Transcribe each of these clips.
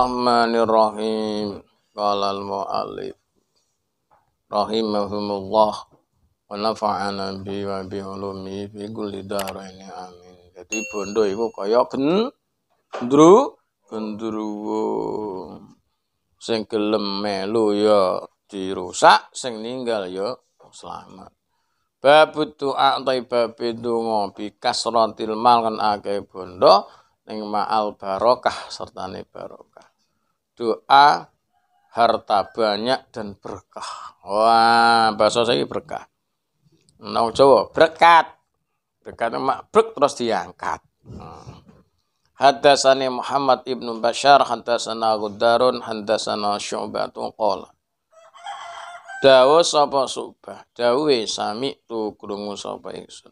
Bismillahirrahmanirrahim. Qala al-mu'allif rahimahumullah wa nafa'ana bi wa bi ulumi fi kulli daraini amin. Jadi bondo iku kaya ben ndru gendruwo sing gelem melu ya dirusak sing ninggal ya selamat. Bab du'a taibab dungo bi kasratil mal kan akeh bondo ning ma'al barokah serta sertane barokah doa harta banyak dan berkah. Wah, bahasa saya berkah. Nau Jawa berkat. Berkat mak berkat terus diangkat. Hmm. Hadasani Muhammad ibnu Bashar, hadasana Gudarun, hadasana Syubatun qala. Dawu sapa subah, dawe sami tu kudungu sapa iksun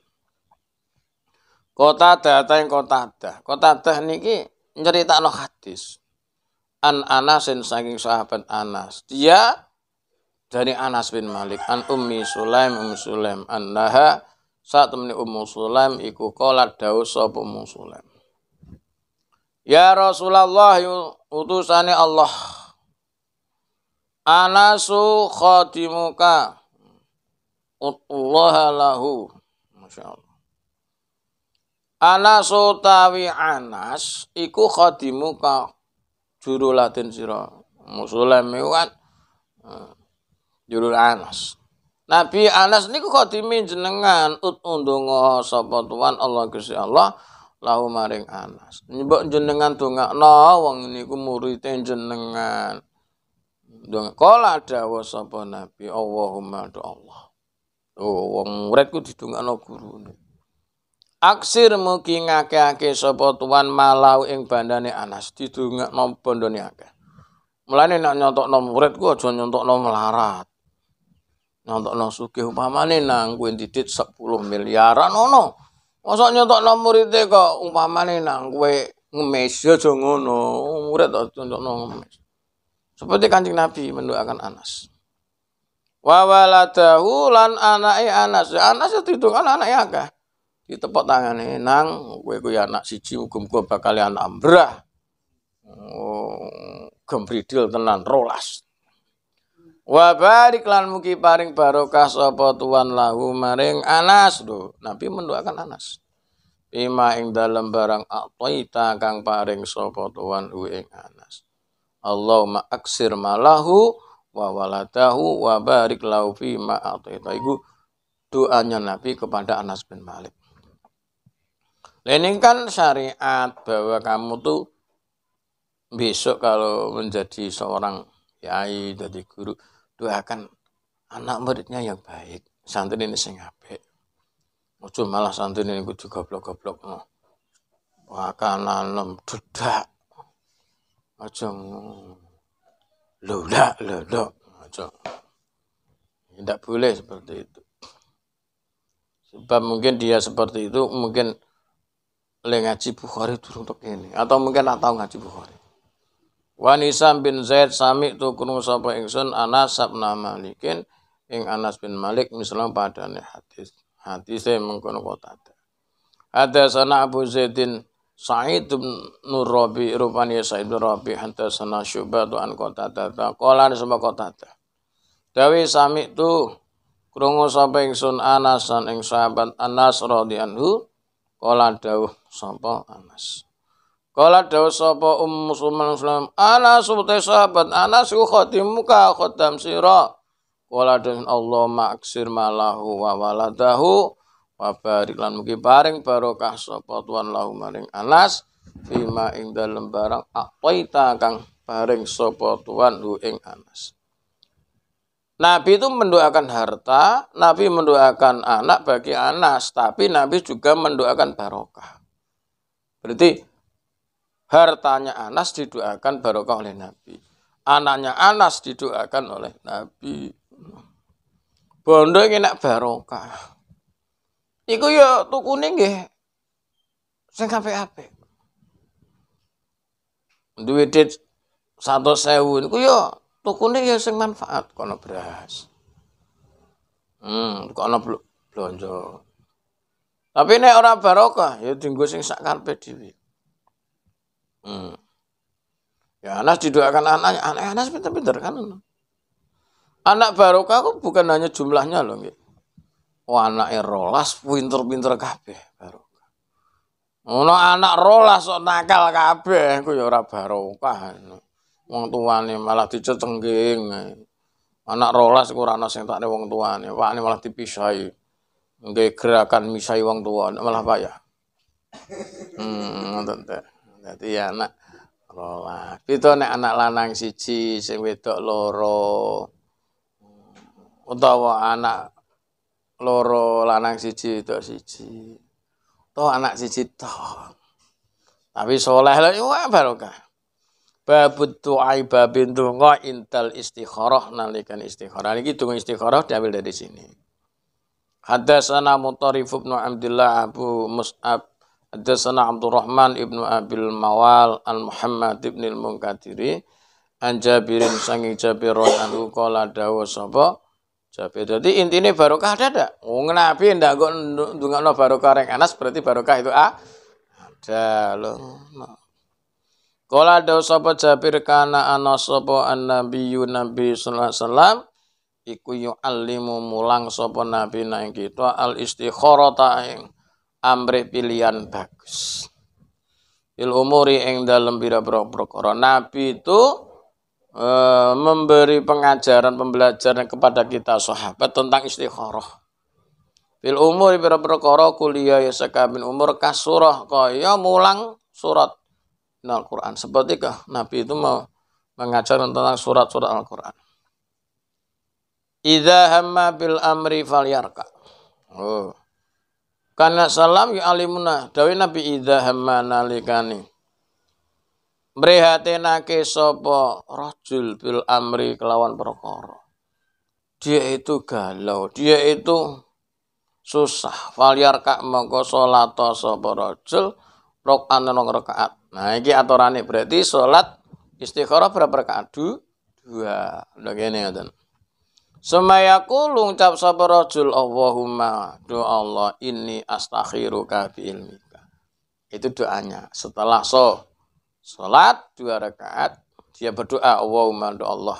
Kota datang kota dah. Kota dah niki no hadis an Anasin saking sahabat Anas. Dia dari Anas bin Malik an Ummi Sulaim Ummi Sulaim An Naha saat temani Ummu Sulaim iku kolat daus sop Ummu Sulaim. Ya Rasulullah utusani Allah. Anasu khadimuka. Allah lahu. Masya Allah. Anasu tawi Anas iku khadimuka juru latin siro musulam iwat kan, eh, juru Anas Nabi Anas ini kok khotimi jenengan ut undungo sabatuan tuan Allah kusi Allah lahu maring Anas nyebok jenengan no wong ku muridin jenengan dong kala ada sapa Nabi Allahumma do ya Allah oh wong murid ku guru gurune Aksir mugi ngake-ake sopo tuan malau ing bandane Anas didongakno bandane ake. Mulane gua nyontokno muridku nom larat. melarat. Nyontokno suki umpamane nang gue titit 10 miliaran ono. Mosok nyontokno muridé kok umpamane nang ngemes ya aja ngono. Murid nyontok nyontokno ngemes. Seperti kancing Nabi mendoakan Anas. Wa waladahu lan anake Anas. Ya, Anas ya itu kan anaknya akeh ditepok tangane nang gue kuwi anak siji hukum gue bakal anak ambrah oh, gembridil tenan rolas wa barik lan mugi paring barokah sapa tuan lahu maring Anas lho Nabi mendoakan Anas Ima ing dalam barang atoita kang paring sapa tuan hu ing Anas Allahumma aksir malahu wa waladahu wa barik lahu fi ma atoita iku doanya Nabi kepada Anas bin Malik ini kan syariat bahwa kamu tuh besok kalau menjadi seorang kiai, jadi guru, doakan anak muridnya yang baik. Santun ini sing apik. Ojo malah santun ini gue goblok-goblok. No. mau. nom dudak. Ojo luda ludo. Ojo. Tidak boleh seperti itu. Sebab mungkin dia seperti itu, mungkin le ngaji Bukhari durung untuk ini atau mungkin nak tahu ngaji Bukhari. Wanisam bin Zaid sami tu kurung sapa ingsun Anas bin Malikin ing Anas bin Malik misalnya padane hadis. Hadise mengkono kota. Ada sana Abu Zaidin Sa'id bin Rabi rupani Sa'id bin Rabi hatta sana Syu'bah an kota tata. Qala sama kota tata. Dawi sami tu krungu sapa ingsun Anas dan ing sahabat Anas radhiyallahu Kala dawuh sapa Anas. Kala dawuh sapa Ummu Sulaiman Islam, Anas subte sahabat Anas. su khatimuka khatam sira. Kala dawuh Allah maksir malahu wa waladahu wa barik lan mugi paring barokah sapa tuan lahu maring Anas Lima ing dalem barang akwaita kang paring sapa tuan hu ing Anas. Nabi itu mendoakan harta, Nabi mendoakan anak bagi Anas, tapi Nabi juga mendoakan barokah. Berarti hartanya Anas didoakan barokah oleh Nabi. Anaknya Anas didoakan oleh Nabi. Bondo enak barokah. Iku ya tukune nggih sing Duit apik satu 100.000 niku ya tukune ya sing manfaat kono beras hmm kono blonjo tapi nek ora barokah ya dienggo sing sak karepe dhewe hmm ya Anas didoakan anaknya anak Anas pinter-pinter kan anak barokah kok bukan hanya jumlahnya loh gitu. Oh, anak rolas pinter-pinter kabeh barokah. Ono anak rolas sok nakal kabeh ku ya ora barokah wong tuane malah dicetengging, Anak rolas ku ora ana sing takne wong tuane, pakne malah dipisahi. Nggih gerakan misahi wong tua malah payah. Hmm, ngoten teh. Dadi ya anak rolas. Pito nek anak lanang siji, sing wedok loro. Utawa anak loro lanang siji, wedok siji. toh anak siji toh, Tapi soleh lho, wah barokah babut tu'ai babin dungo intal istikharah nalikan istikharah. Ini itu istikharah diambil dari sini. Hadasana Mutarif ibn Abdullah Abu Mus'ab Hadasana Abdurrahman ibn Abil Mawal Al-Muhammad ibn Al-Munkatiri anjabirin sangi Jabir Anhu Kola Dawa Sobo Jabir Jadi intinya barokah ada ada Oh nabi ndak kok dungo barokah yang anas Berarti barokah itu ah ada loh Kala ada sapa Jabir kana ana sapa annabiyyu nabi sallallahu alaihi wasallam iku alimu mulang sapa nabi nang kita al istikharata ing amrih pilihan bagus. Il umuri ing dalem pira-pira perkara. Nabi itu e, memberi pengajaran pembelajaran kepada kita sahabat tentang istikharah. Fil umuri pira perkara kuliah ya sakabin umur kasurah kaya mulang surat Al-Quran. Sepertikah Nabi itu mau mengajar tentang surat-surat Al-Quran. Iza hamma bil amri yarka. Oh. Karena salam ya alimuna. Dawi Nabi iza hamma nalikani. nake sopo rojul bil amri kelawan perkara. Dia itu galau, dia itu susah. yarka mongko salata sopo rojul. rok rong rokaat. Nah, ini iki ini berarti sholat istikharah berapa rakaat? Dua. gini ya, ngoten. Sumayaku lungcap cap rajul Allahumma doa Allah ini astakhiru kabi ilmika. Itu doanya. Setelah so, sholat dua rakaat dia berdoa Allahumma doa Allah.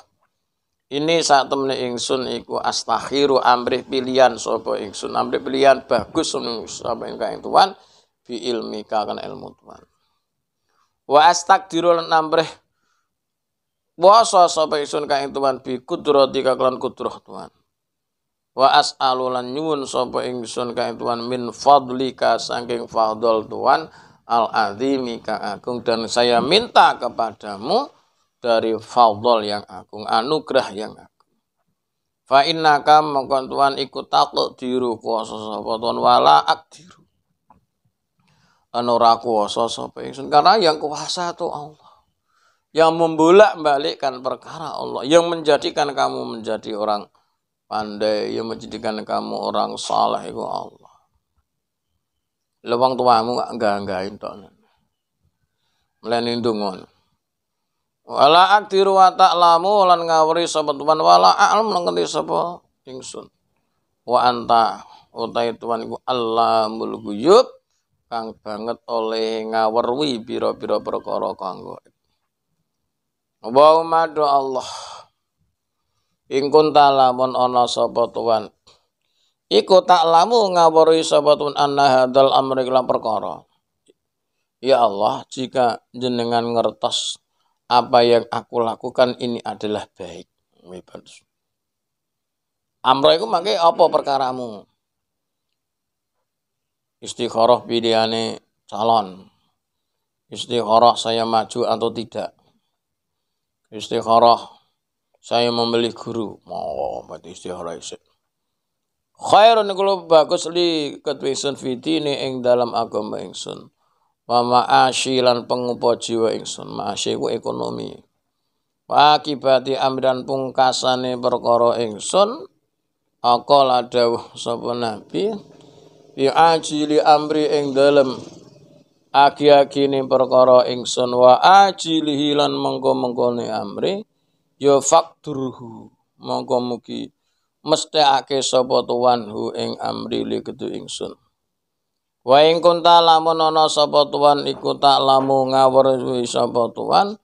Ini saat temen ingsun iku astakhiru amrih pilihan sobo ingsun amrih pilihan bagus sapa ingkang tuan bi ilmika kan ilmu tuan wa astak lan amrih Wasa sapa isun ka ing Tuhan bi tika kelan kudrah tuan Wa as'alu lan nyuwun sapa ingsun ka ing min fadlika saking fadl tuan al-azimi ka agung dan saya minta kepadamu dari fadl yang agung, anugerah yang agung. Fa innaka mongkon Tuhan ikut takut diru kuasa sapa tuan wala akdiru anu ora kuasa sapa ingsun karena yang kuasa itu Allah yang membolak-balikkan perkara Allah yang menjadikan kamu menjadi orang pandai yang menjadikan kamu orang salah itu Allah lewang tuamu enggak enggakin tok mleni dungon wala aktiru wa ta'lamu lan ngawuri sapa tuan wala a'lam lan ngerti sapa ingsun wa anta utai tuan iku allamul ghuyub kang banget oleh ngawerwi biro-biro perkara kang gaib. Wa madu Allah. Ing kunta lamun ana sapa tuan. Iku tak lamu ngawari sapa tuan anna hadal amri kelam perkara. Ya Allah, jika jenengan ngertos apa yang aku lakukan ini adalah baik. Amro iku makai apa perkaramu? istikharah pilihane calon istikharah saya maju atau tidak istikharah saya membeli guru mau oh, mati istikharah khairon khairun kalau bagus li ketwisun fiti ini ing dalam agama ingsun wa ma'asyi lan pengupo jiwa ingsun ma'asyi ku ekonomi wa akibati amran pungkasane perkara ingsun aqala ada sapa nabi fi ajili amri ing dalem aki-akine perkara ingsun wa hilan lan mengko ni amri yo ya fakturhu mongko mugi mestekake sapa tuan hu ing amri li kedu ingsun wa ing kunta lamun ana sapa tuan iku tak lamu ngawruhi sapa tuan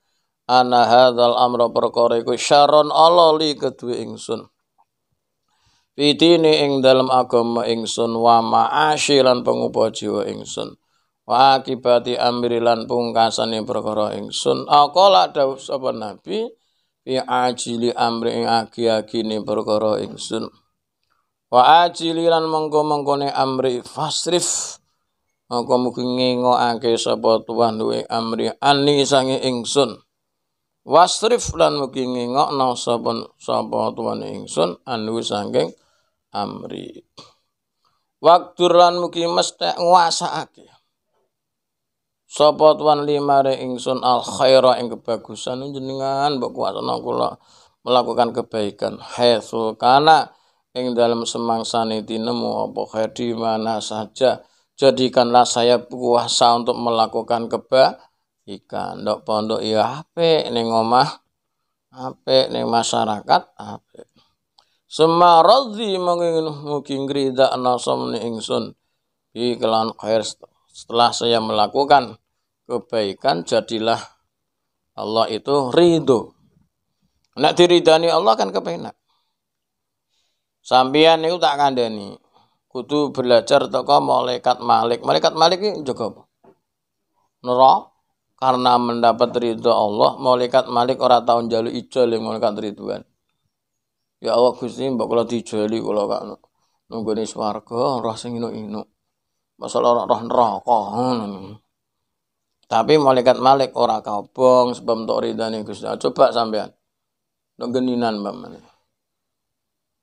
ana hadzal amra perkara iku syaron Allah li kedu ingsun fitini ing dalam agama ingsun wa ma'asyi lan pengupa jiwa ingsun wa akibati amri lan pungkasan yang perkara ingsun akola dawuh sapa nabi fi ajili amri ing agi-agi ni perkara ingsun wa ajili lan mengko amri fasrif Aku mugi ngengo angke sapa tuan duwe amri ani sangi ingsun. Wasrif lan mugi ngengo no sapa sapa ingsun anu sangking. amri waktu lan mugi mesti nguasake sapa tuan re ingsun al khaira ing kebagusan jenengan mbok kuwasana kula melakukan kebaikan haitsu kana ing dalam semangsa nemu apa khair di mana saja jadikanlah saya kuasa untuk melakukan kebaikan ndok pondok ya apik ning omah apik ning masyarakat apik razi mengingin mungkin gerida nasom ni ingsun. di kelan khair setelah saya melakukan kebaikan jadilah Allah itu ridho. Nak diridani Allah kan kepenak. sambian itu tak kandhani. Kudu belajar toko malaikat Malik. Malaikat Malik ini juga. Nerok. Karena mendapat ridho Allah, malaikat Malik orang tahun jalur ijo yang malaikat ridhoan. Ya Allah Gusti mbok kula dijeli kula kak nunggone swarga roh sing inu inu Masalah roh neraka ngono. Tapi malaikat Malik ora kabong sebab entuk ridane Gusti. Nah, coba sampean. Nek geninan paman.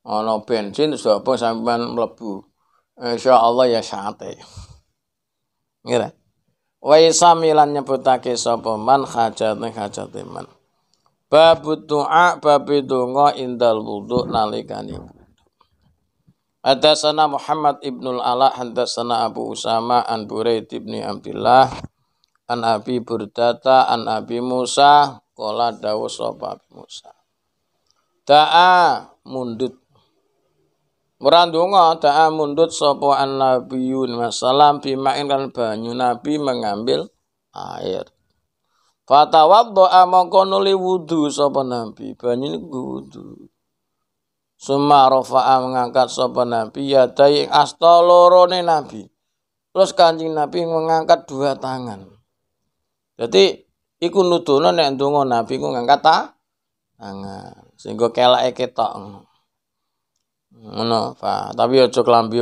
Ana bensin sebab sampean mlebu. Insyaallah ya sate. Ngira. Wa isamilan nyebutake sapa man hajat hajat man bab doa bab donga indal wudu Ada sana Muhammad ibn al-Ala sana Abu Usama an Buraid ibn Abdullah an Abi Burdata an Abi Musa kola dawu sapa Musa Da'a mundut Merandunga da'a mundut sopo an Yunus Salam, bimain kan banyu Nabi mengambil air Fatawaddo'a mongko nuli wudu sapa Nabi. Banyu niku wudu. Suma rafa'a mengangkat sapa Nabi yadai asta lorone Nabi. Terus kancing Nabi mengangkat dua tangan. Jadi iku nuduhno nek ndonga Nabi ku ngangkat ta? tangan sehingga kelake ketok. Ngono, Pak. Tapi aja klambi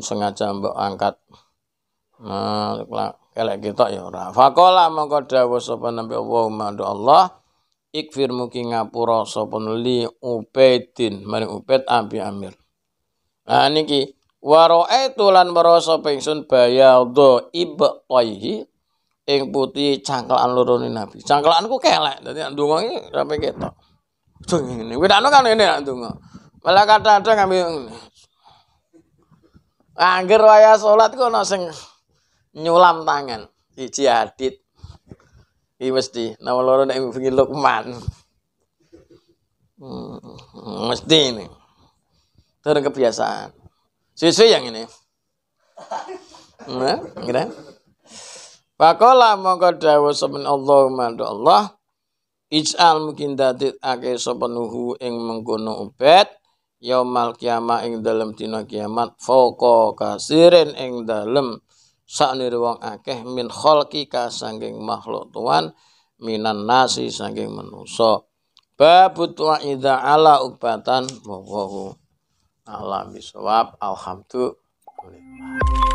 sengaja mbok angkat. Nah, kalau kita ya ora. fakola mongko dawuh sapa Nabi mandu Allah ikfir muki ngapura sapa li Ubaidin mari Ubaid ambil Amir. Nah niki tulan lan merasa pingsun bayadha ibtaihi ing putih cangkelan loro Nabi. Cangkelanku kelek dadi ndonga iki sampe ketok. Cung ngene. nu kan ini, nak ndonga. Malah kadang-kadang ngambil Angger waya salat kok ana nyulam tangan iji hadit iki mesti nama loro nek wingi Lukman hmm, mesti ini terus kebiasaan sesuai yang ini nah kira Pakola mongko dawuh semen Allahumma do Allah Ij'al mungkin datit ake sopenuhu ing mengkono ubed Yaumal kiamat ing dalam dina kiamat Foko kasirin ing dalem saknire wong akeh min khalqika sangking makhluk tuan minan nasi sangking manusa babut wa idza ala ubatan wa ala bisawab alhamdulillah